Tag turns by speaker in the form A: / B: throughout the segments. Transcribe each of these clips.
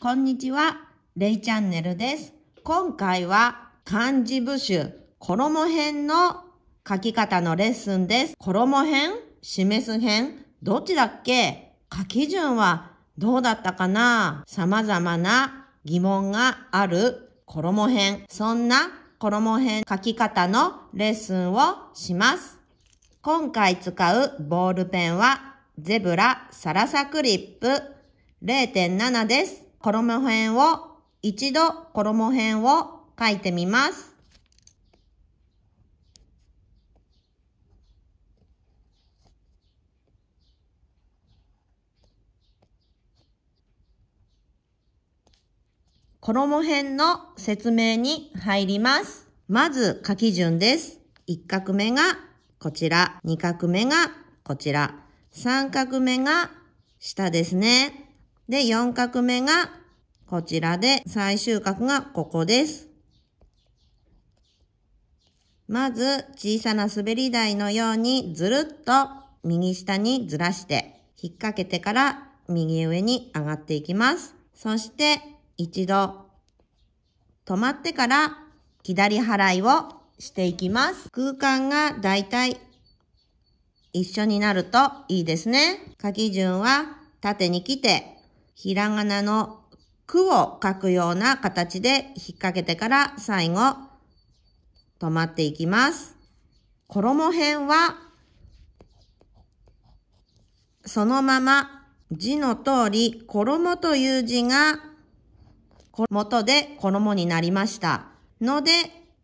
A: こんにちは、レイチャンネルです。今回は漢字部首、衣編の書き方のレッスンです。衣編示す編どっちだっけ書き順はどうだったかな様々な疑問がある衣編。そんな衣編書き方のレッスンをします。今回使うボールペンはゼブラサラサクリップ0.7です。衣編を、一度衣編を書いてみます。衣編の説明に入ります。まず書き順です。1画目がこちら、2画目がこちら、3画目が下ですね。で、4画目がこちらで、最終画がここです。まず、小さな滑り台のようにずるっと右下にずらして、引っ掛けてから右上に上がっていきます。そして、一度止まってから左払いをしていきます。空間がだいたい一緒になるといいですね。書き順は縦に来てひらがなの句を書くような形で引っ掛けてから最後、止まっていきます。衣編は、そのまま字の通り、衣という字が元で衣になりました。ので、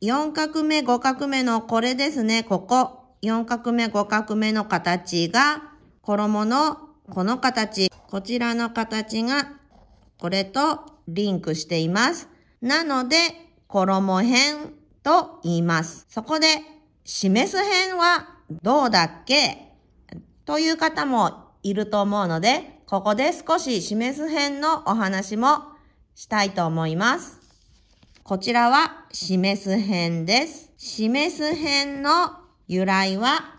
A: 4画目、5画目のこれですね、ここ。4画目、5画目の形が、衣のこの形こちらの形がこれとリンクしています。なので、衣編と言います。そこで、示す編はどうだっけという方もいると思うので、ここで少し示す編のお話もしたいと思います。こちらは示す編です。示す編の由来は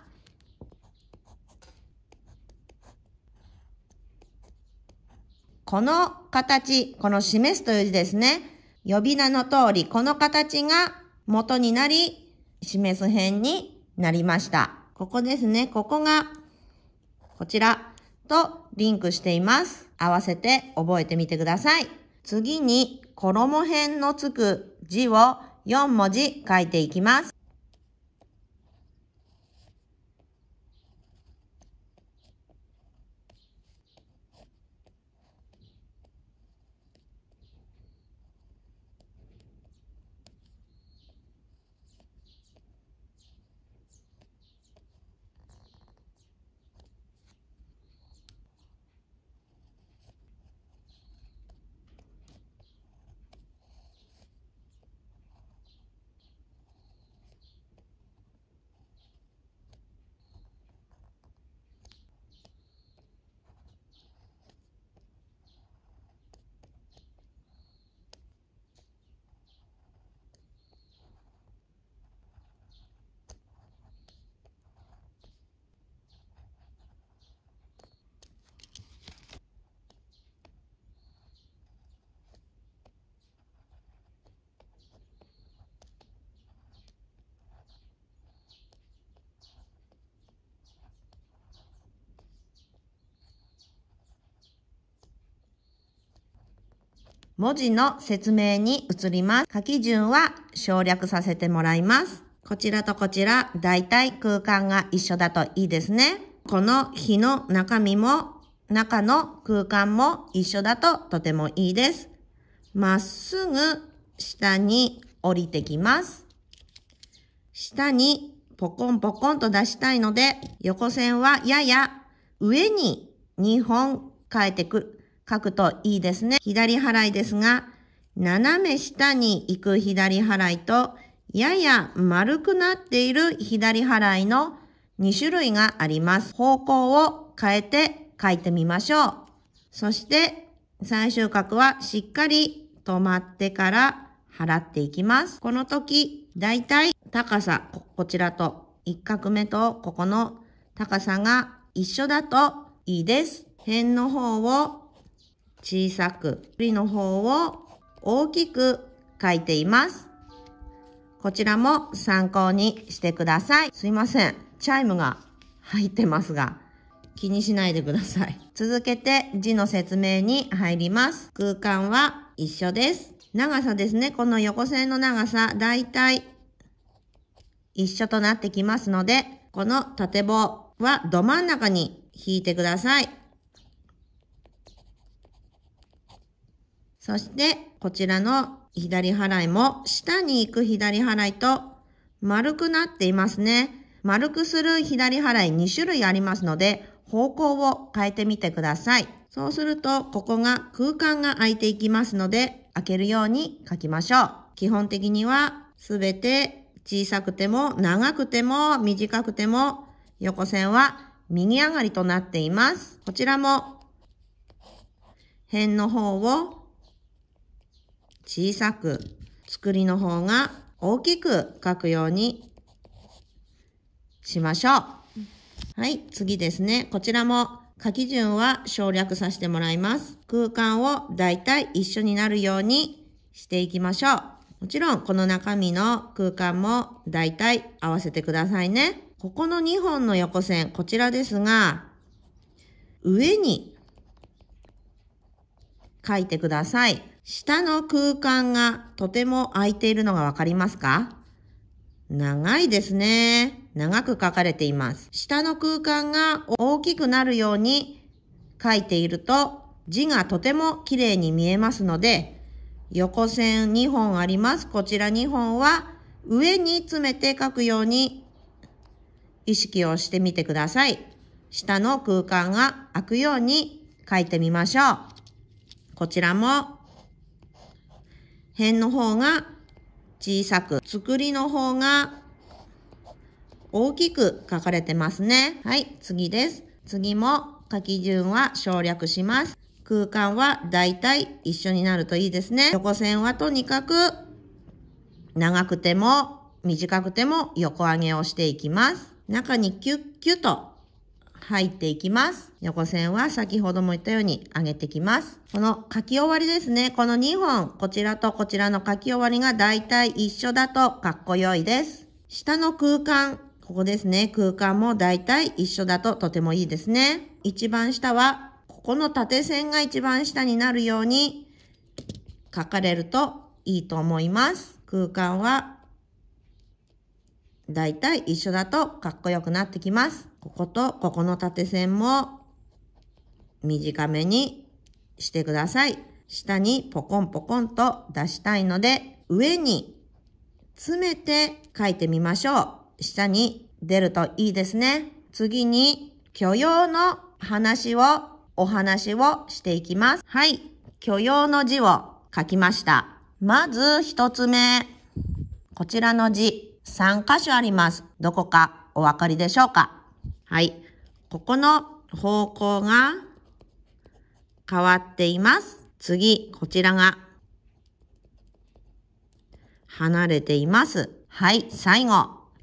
A: この形、この示すという字ですね。呼び名の通り、この形が元になり、示す辺になりました。ここですね。ここが、こちらとリンクしています。合わせて覚えてみてください。次に、衣辺のつく字を4文字書いていきます。文字の説明に移ります。書き順は省略させてもらいます。こちらとこちら、だいたい空間が一緒だといいですね。この日の中身も、中の空間も一緒だととてもいいです。まっすぐ下に降りてきます。下にポコンポコンと出したいので、横線はやや上に2本変えてく書くといいですね。左払いですが、斜め下に行く左払いと、やや丸くなっている左払いの2種類があります。方向を変えて書いてみましょう。そして、最終角はしっかり止まってから払っていきます。この時、だいたい高さ、こちらと1画目とここの高さが一緒だといいです。辺の方を小さく、りの方を大きく書いています。こちらも参考にしてください。すいません。チャイムが入ってますが、気にしないでください。続けて字の説明に入ります。空間は一緒です。長さですね。この横線の長さ、だいたい一緒となってきますので、この縦棒はど真ん中に引いてください。そして、こちらの左払いも、下に行く左払いと、丸くなっていますね。丸くする左払い2種類ありますので、方向を変えてみてください。そうすると、ここが空間が空いていきますので、開けるように書きましょう。基本的には、すべて小さくても、長くても、短くても、横線は右上がりとなっています。こちらも、辺の方を小さく、作りの方が大きく書くようにしましょう。はい、次ですね。こちらも書き順は省略させてもらいます。空間をだいたい一緒になるようにしていきましょう。もちろん、この中身の空間もだいたい合わせてくださいね。ここの2本の横線、こちらですが、上に書いてください。下の空間がとても空いているのがわかりますか長いですね。長く書かれています。下の空間が大きくなるように書いていると字がとても綺麗に見えますので、横線2本あります。こちら2本は上に詰めて書くように意識をしてみてください。下の空間が空くように書いてみましょう。こちらも、辺の方が小さく、作りの方が大きく書かれてますね。はい、次です。次も書き順は省略します。空間はだいたい一緒になるといいですね。横線はとにかく長くても短くても横上げをしていきます。中にキュッキュッと入っていきます。横線は先ほども言ったように上げてきます。この書き終わりですね。この2本、こちらとこちらの書き終わりが大体一緒だとかっこよいです。下の空間、ここですね。空間も大体一緒だととてもいいですね。一番下は、ここの縦線が一番下になるように書かれるといいと思います。空間は大体一緒だとかっこよくなってきます。こことここの縦線も短めにしてください。下にポコンポコンと出したいので、上に詰めて書いてみましょう。下に出るといいですね。次に許容の話を、お話をしていきます。はい。許容の字を書きました。まず一つ目。こちらの字、3箇所あります。どこかお分かりでしょうかはい。ここの方向が変わっています。次、こちらが離れています。はい、最後。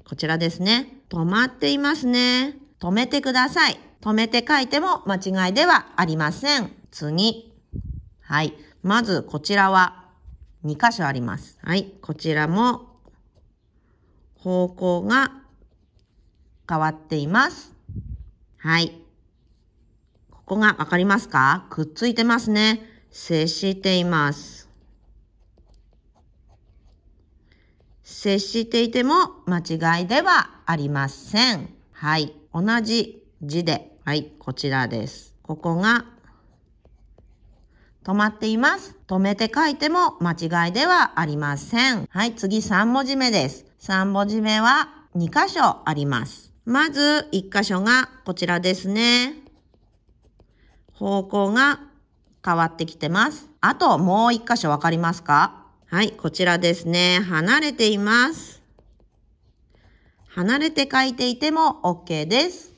A: こちらですね。止まっていますね。止めてください。止めて書いても間違いではありません。次。はい。まず、こちらは2箇所あります。はい。こちらも方向が変わっています。はい。ここがわかりますかくっついてますね。接しています。接していても間違いではありません。はい。同じ字で、はい、こちらです。ここが止まっています。止めて書いても間違いではありません。はい、次3文字目です。3文字目は2箇所あります。まず一箇所がこちらですね。方向が変わってきてます。あともう一箇所わかりますかはい、こちらですね。離れています。離れて書いていても OK です。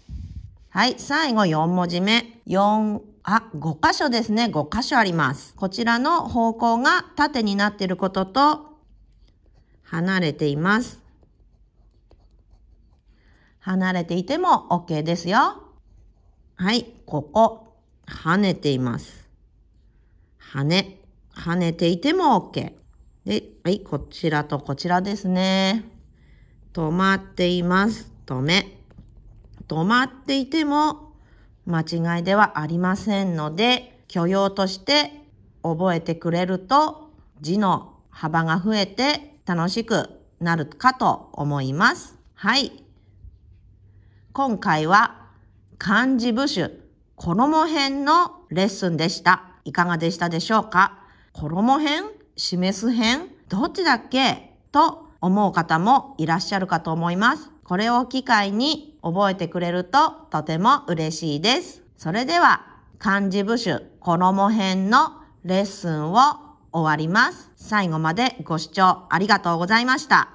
A: はい、最後4文字目。4、あ、5箇所ですね。5箇所あります。こちらの方向が縦になっていることと、離れています。離れていても OK ですよ。はい、ここ、跳ねています。跳ね、跳ねていても OK。で、はい、こちらとこちらですね。止まっています。止め。止まっていても間違いではありませんので、許容として覚えてくれると字の幅が増えて楽しくなるかと思います。はい。今回は漢字部首衣編のレッスンでした。いかがでしたでしょうか衣編示す編どっちだっけと思う方もいらっしゃるかと思います。これを機会に覚えてくれるととても嬉しいです。それでは漢字部首衣編のレッスンを終わります。最後までご視聴ありがとうございました。